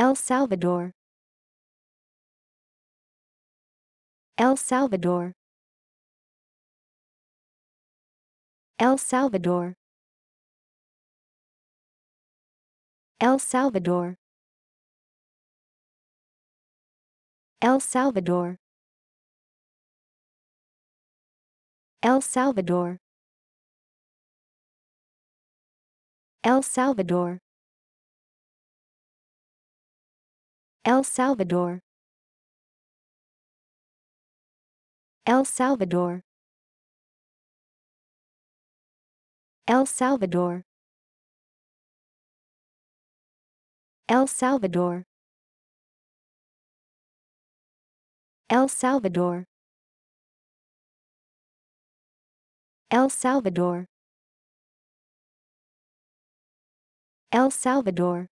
El Salvador El Salvador El Salvador El Salvador El Salvador El Salvador El Salvador El Salvador El Salvador El Salvador El Salvador El Salvador El Salvador El Salvador